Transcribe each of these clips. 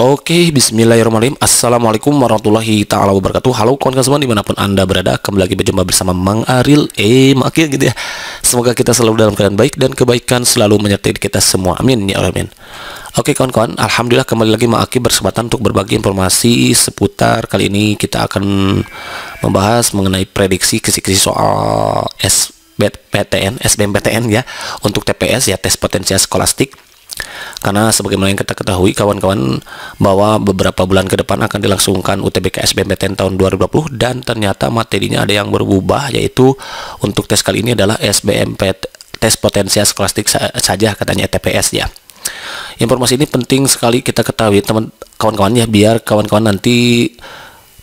Oke, bismillahirrahmanirrahim Assalamualaikum warahmatullahi ta'ala wabarakatuh Halo kawan-kawan semua dimanapun anda berada Kembali lagi berjumpa bersama Mang Aril Eh, makin gitu ya Semoga kita selalu dalam keadaan baik Dan kebaikan selalu menyertai kita semua Amin, ya Allah, amin Oke kawan-kawan, Alhamdulillah kembali lagi Mang Aril Bersempatan untuk berbagi informasi seputar Kali ini kita akan membahas mengenai prediksi kisi-kisi soal S PTN, SBMPTN ya untuk TPS ya tes potensial skolastik karena sebagaimana yang kita ketahui kawan-kawan bahwa beberapa bulan ke depan akan dilangsungkan UTBK SBMPTN tahun 2020 dan ternyata materinya ada yang berubah yaitu untuk tes kali ini adalah SBMPT tes potensial skolastik saja katanya e TPS ya. Informasi ini penting sekali kita ketahui teman kawan-kawan ya biar kawan-kawan nanti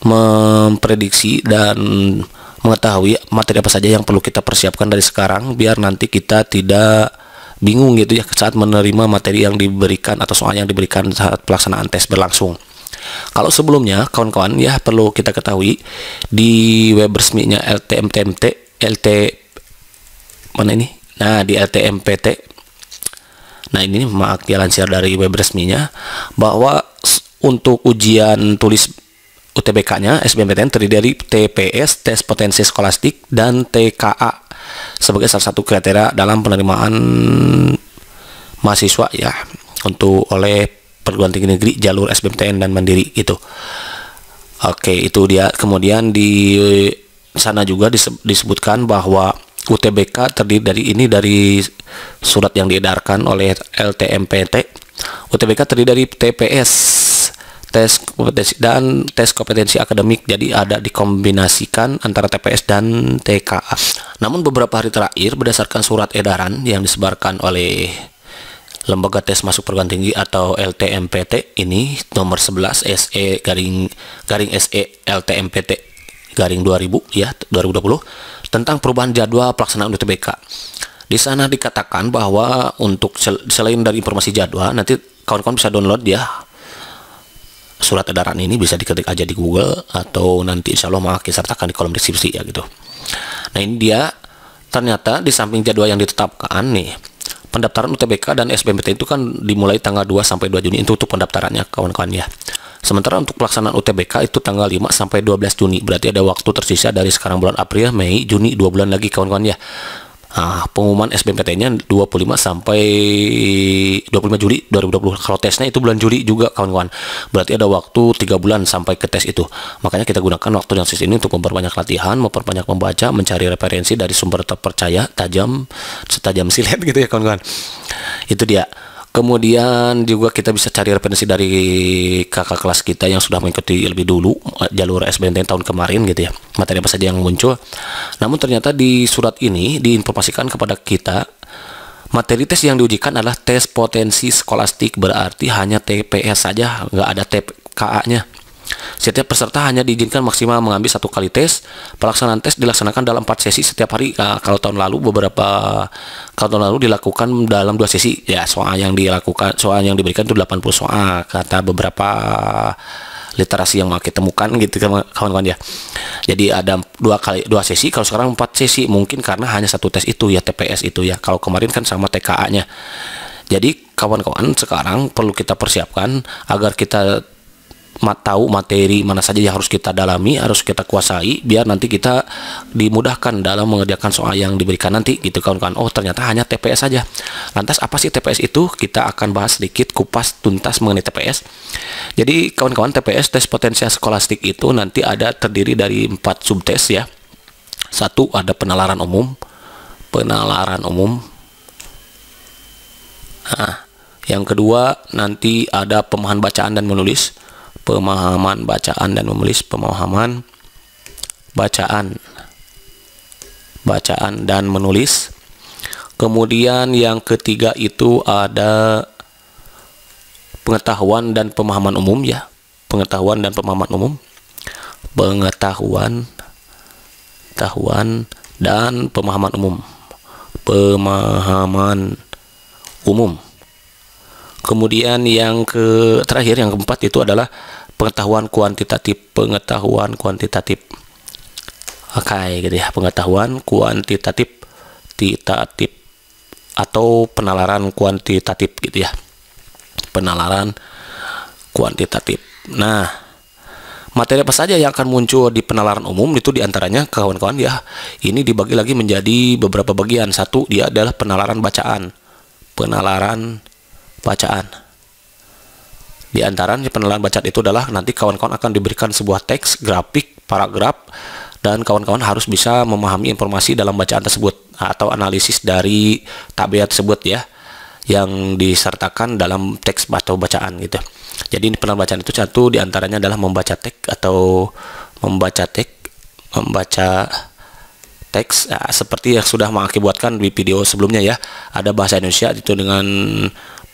memprediksi dan mengetahui materi apa saja yang perlu kita persiapkan dari sekarang biar nanti kita tidak bingung gitu ya saat menerima materi yang diberikan atau soal yang diberikan saat pelaksanaan tes berlangsung. Kalau sebelumnya, kawan-kawan ya perlu kita ketahui di web resminya LTMTMT, LT mana ini? Nah, di LTMPT. Nah, ini maaf ya lansir dari web resminya bahwa untuk ujian tulis UTBK-nya SBMPTN terdiri dari TPS, tes potensi skolastik dan TKA sebagai salah satu kriteria dalam penerimaan mahasiswa ya untuk oleh perguruan tinggi negeri jalur SBMTN dan Mandiri itu Oke, itu dia. Kemudian di sana juga disebutkan bahwa UTBK terdiri dari ini dari surat yang diedarkan oleh LTMPT. UTBK terdiri dari TPS tes kompetensi dan tes kompetensi akademik jadi ada dikombinasikan antara TPS dan TKA. Namun beberapa hari terakhir berdasarkan surat edaran yang disebarkan oleh Lembaga Tes Masuk Perguruan Tinggi atau LTMPT ini nomor 11 SE garing garing SE LTMPT garing 2000 ya 2020 tentang perubahan jadwal pelaksanaan UTBK. Di sana dikatakan bahwa untuk sel, selain dari informasi jadwal nanti kawan-kawan bisa download ya surat edaran ini bisa diketik aja di Google atau nanti insya Allah malah sertakan di kolom deskripsi ya gitu. Nah ini dia ternyata di samping jadwal yang ditetapkan nih pendaftaran UTBK dan SBMPTN itu kan dimulai tanggal 2 sampai 2 Juni itu untuk pendaftarannya kawan-kawan ya. Sementara untuk pelaksanaan UTBK itu tanggal 5 sampai 12 Juni. Berarti ada waktu tersisa dari sekarang bulan April, Mei, Juni, 2 bulan lagi kawan-kawan ya. Nah, pengumuman SBMPTN-nya 25 sampai 25 Juli 2020. Kalau tesnya itu bulan Juli juga kawan-kawan. Berarti ada waktu 3 bulan sampai ke tes itu. Makanya kita gunakan waktu yang sis ini untuk memperbanyak latihan, memperbanyak membaca, mencari referensi dari sumber terpercaya, tajam, setajam silet gitu ya kawan-kawan. Itu dia. Kemudian juga kita bisa cari referensi dari kakak kelas kita yang sudah mengikuti lebih dulu eh, jalur SBMPTN tahun kemarin gitu ya. Materi apa saja yang muncul. Namun ternyata di surat ini diinformasikan kepada kita materi tes yang diujikan adalah tes potensi skolastik berarti hanya TPS saja, nggak ada TKA-nya. Setiap peserta hanya diizinkan maksimal mengambil satu kali tes. Pelaksanaan tes dilaksanakan dalam empat sesi setiap hari. Nah, kalau tahun lalu beberapa kalau tahun lalu dilakukan dalam dua sesi. Ya, soal yang dilakukan, soal yang diberikan itu 80 soal kata beberapa literasi yang kita temukan gitu kawan-kawan ya. Jadi ada dua kali dua sesi. Kalau sekarang empat sesi mungkin karena hanya satu tes itu ya TPS itu ya. Kalau kemarin kan sama TKA-nya. Jadi kawan-kawan sekarang perlu kita persiapkan agar kita tahu materi mana saja yang harus kita dalami, harus kita kuasai biar nanti kita dimudahkan dalam mengerjakan soal yang diberikan nanti gitu kawan-kawan. Kan. Oh, ternyata hanya TPS saja. Lantas apa sih TPS itu? Kita akan bahas sedikit kupas tuntas mengenai TPS. Jadi kawan-kawan TPS tes potensial skolastik itu nanti ada terdiri dari empat subtes ya. Satu ada penalaran umum, penalaran umum. Nah, yang kedua nanti ada pemahaman bacaan dan menulis pemahaman bacaan dan menulis pemahaman bacaan bacaan dan menulis kemudian yang ketiga itu ada pengetahuan dan pemahaman umum ya pengetahuan dan pemahaman umum pengetahuan pengetahuan dan pemahaman umum pemahaman umum Kemudian yang ke terakhir yang keempat itu adalah pengetahuan kuantitatif, pengetahuan kuantitatif. Oke, okay, gitu ya, pengetahuan kuantitatif kuantitatif atau penalaran kuantitatif gitu ya penalaran kuantitatif nah materi apa saja yang akan muncul di penalaran umum itu diantaranya kawan-kawan ya ini dibagi lagi menjadi beberapa bagian satu dia adalah penalaran bacaan penalaran bacaan. Di antaranya penilaian bacaan itu adalah nanti kawan-kawan akan diberikan sebuah teks, grafik, paragraf, dan kawan-kawan harus bisa memahami informasi dalam bacaan tersebut atau analisis dari tabiat tersebut ya yang disertakan dalam teks atau bacaan gitu. Jadi ini penilaian bacaan itu satu diantaranya adalah membaca teks atau membaca teks, membaca teks ya, seperti yang sudah mengakibatkan di video sebelumnya ya ada bahasa Indonesia itu dengan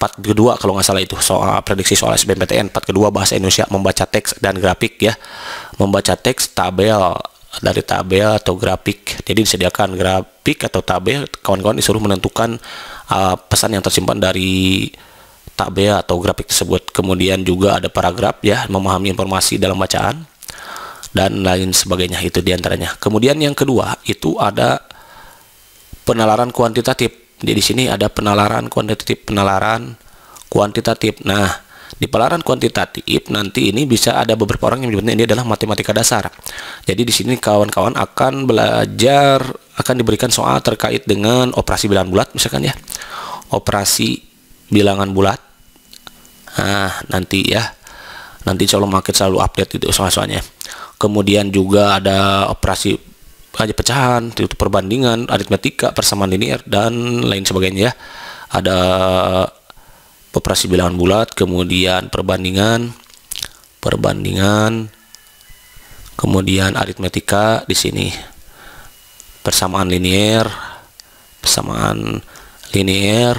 part kedua kalau nggak salah itu soal prediksi soal SBMPTN empat kedua bahasa Indonesia membaca teks dan grafik ya membaca teks tabel dari tabel atau grafik jadi disediakan grafik atau tabel kawan-kawan disuruh menentukan uh, pesan yang tersimpan dari tabel atau grafik tersebut kemudian juga ada paragraf ya memahami informasi dalam bacaan dan lain sebagainya itu diantaranya kemudian yang kedua itu ada penalaran kuantitatif jadi di sini ada penalaran kuantitatif, penalaran kuantitatif. Nah, di pelaran kuantitatif nanti ini bisa ada beberapa orang yang menyebutnya ini adalah matematika dasar. Jadi di sini kawan-kawan akan belajar akan diberikan soal terkait dengan operasi bilangan bulat misalkan ya. Operasi bilangan bulat. Nah, nanti ya. Nanti Solo Market selalu update itu soal-soalnya. Kemudian juga ada operasi aja pecahan, itu perbandingan, aritmetika, persamaan linier dan lain sebagainya ya. Ada operasi bilangan bulat, kemudian perbandingan, perbandingan, kemudian aritmetika di sini. Persamaan linier, persamaan linier,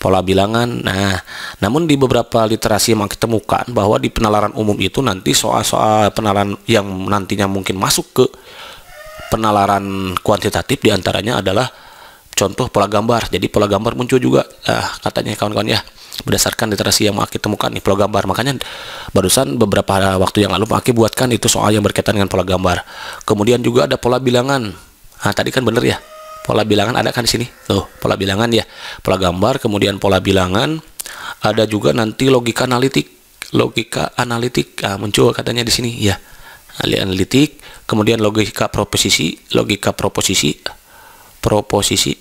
pola bilangan. Nah, namun di beberapa literasi yang kita temukan bahwa di penalaran umum itu nanti soal-soal penalaran yang nantinya mungkin masuk ke penalaran kuantitatif diantaranya adalah contoh pola gambar. Jadi pola gambar muncul juga ah, katanya kawan-kawan ya berdasarkan literasi yang Maki temukan nih pola gambar. Makanya barusan beberapa waktu yang lalu Maki buatkan itu soal yang berkaitan dengan pola gambar. Kemudian juga ada pola bilangan. Nah, tadi kan bener ya. Pola bilangan ada kan di sini? Tuh, pola bilangan ya. Pola gambar, kemudian pola bilangan. Ada juga nanti logika analitik. Logika analitik nah, muncul katanya di sini ya. Analitik kemudian logika proposisi logika proposisi proposisi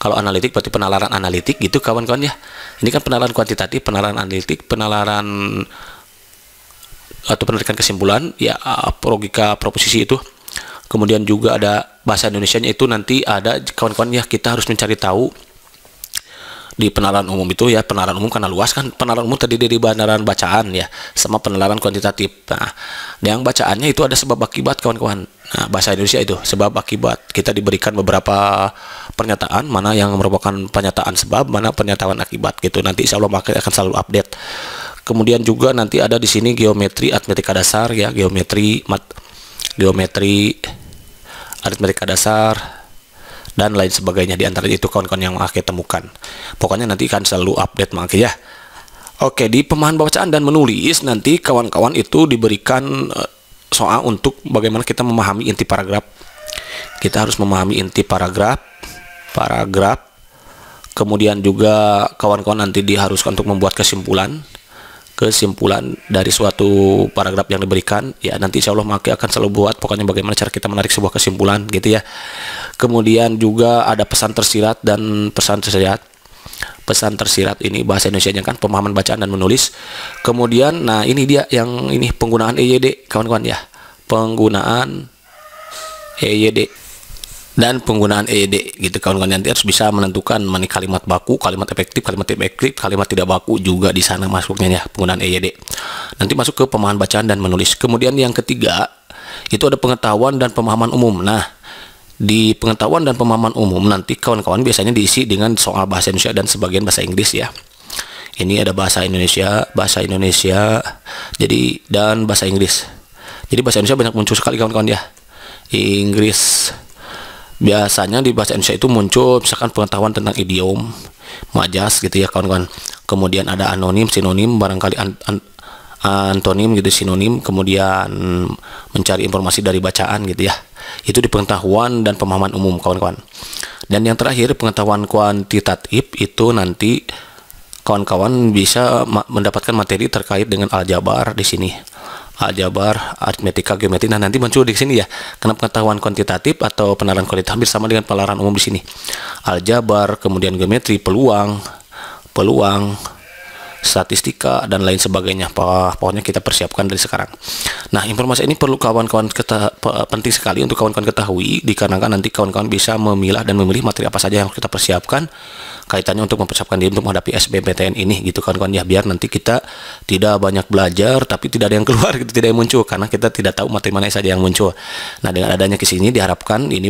kalau analitik berarti penalaran analitik gitu kawan-kawan ya ini kan penalaran kuantitatif penalaran analitik penalaran atau penarikan kesimpulan ya logika proposisi itu kemudian juga ada bahasa Indonesia itu nanti ada kawan-kawan ya kita harus mencari tahu di penalaran umum itu ya penalaran umum karena luas kan penalaran umum terdiri dari penalaran bacaan ya sama penalaran kuantitatif nah yang bacaannya itu ada sebab akibat kawan-kawan nah bahasa Indonesia itu sebab akibat kita diberikan beberapa pernyataan mana yang merupakan pernyataan sebab mana pernyataan akibat gitu nanti insya Allah makin akan selalu update kemudian juga nanti ada di sini geometri aritmetika dasar ya geometri mat geometri aritmetika dasar dan lain sebagainya di antara itu kawan-kawan yang Maki temukan. Pokoknya nanti akan selalu update Maki ya. Oke, di pemahaman bacaan dan menulis nanti kawan-kawan itu diberikan eh, soal untuk bagaimana kita memahami inti paragraf. Kita harus memahami inti paragraf, paragraf. Kemudian juga kawan-kawan nanti diharuskan untuk membuat kesimpulan kesimpulan dari suatu paragraf yang diberikan ya nanti insya Allah Maki akan selalu buat pokoknya bagaimana cara kita menarik sebuah kesimpulan gitu ya kemudian juga ada pesan tersirat dan pesan tersirat pesan tersirat ini bahasa Indonesia-nya kan pemahaman bacaan dan menulis kemudian nah ini dia yang ini penggunaan EYD kawan-kawan ya penggunaan EYD dan penggunaan EED gitu kawan-kawan nanti harus bisa menentukan mana kalimat baku, kalimat efektif, kalimat tidak efektif, kalimat tidak baku juga di sana masuknya ya penggunaan EED. Nanti masuk ke pemahaman bacaan dan menulis. Kemudian yang ketiga itu ada pengetahuan dan pemahaman umum. Nah, di pengetahuan dan pemahaman umum nanti kawan-kawan biasanya diisi dengan soal bahasa Indonesia dan sebagian bahasa Inggris ya. Ini ada bahasa Indonesia, bahasa Indonesia, jadi dan bahasa Inggris. Jadi bahasa Indonesia banyak muncul sekali kawan-kawan ya. Inggris, biasanya di bahasa Indonesia itu muncul misalkan pengetahuan tentang idiom majas gitu ya kawan-kawan kemudian ada anonim sinonim barangkali an an antonim gitu sinonim kemudian mencari informasi dari bacaan gitu ya itu di pengetahuan dan pemahaman umum kawan-kawan dan yang terakhir pengetahuan kuantitatif itu nanti kawan-kawan bisa mendapatkan materi terkait dengan aljabar di sini aljabar, aritmetika, geometri. Nah, nanti muncul di sini ya. Karena pengetahuan kuantitatif atau penalaran kualitatif hampir sama dengan penalaran umum di sini. Aljabar, kemudian geometri, peluang, peluang, statistika dan lain sebagainya pokoknya kita persiapkan dari sekarang nah informasi ini perlu kawan-kawan penting sekali untuk kawan-kawan ketahui dikarenakan nanti kawan-kawan bisa memilah dan memilih materi apa saja yang kita persiapkan kaitannya untuk mempersiapkan diri untuk menghadapi SBMPTN ini gitu kawan-kawan ya biar nanti kita tidak banyak belajar tapi tidak ada yang keluar gitu tidak yang muncul karena kita tidak tahu materi mana saja yang muncul nah dengan adanya kesini diharapkan ini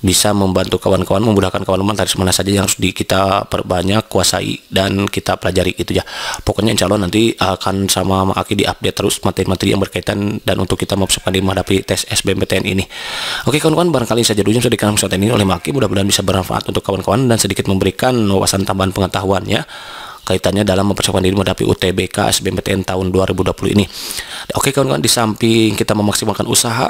bisa membantu kawan-kawan memudahkan kawan-kawan tarik mana saja yang harus di, kita perbanyak kuasai dan kita pelajari itu ya pokoknya insya Allah nanti akan sama Aki update terus materi-materi yang berkaitan dan untuk kita mempersiapkan diri menghadapi tes SBMPTN ini oke kawan-kawan barangkali saja dulu yang sudah dikenal saat ini oleh Maki mudah-mudahan bisa bermanfaat untuk kawan-kawan dan sedikit memberikan wawasan tambahan pengetahuan ya kaitannya dalam mempersiapkan diri menghadapi UTBK SBMPTN tahun 2020 ini oke kawan-kawan di samping kita memaksimalkan usaha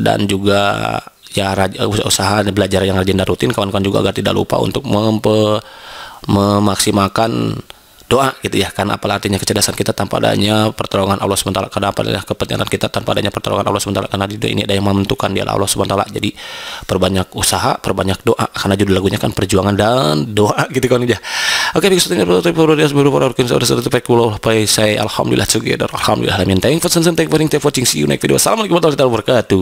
dan juga ya usaha belajar yang rajin dan rutin kawan-kawan juga agar tidak lupa untuk mempe, memaksimalkan doa gitu ya karena apalah artinya kecerdasan kita tanpa adanya pertolongan Allah sementara karena apalah kepentingan kita tanpa adanya pertolongan Allah sementara karena di ini ada yang menentukan dia Allah sementara jadi perbanyak usaha perbanyak doa karena judul lagunya kan perjuangan dan doa gitu kan ya oke begitu saya alhamdulillah ya, alhamdulillah thank you for watching see you next video assalamualaikum warahmatullahi wabarakatuh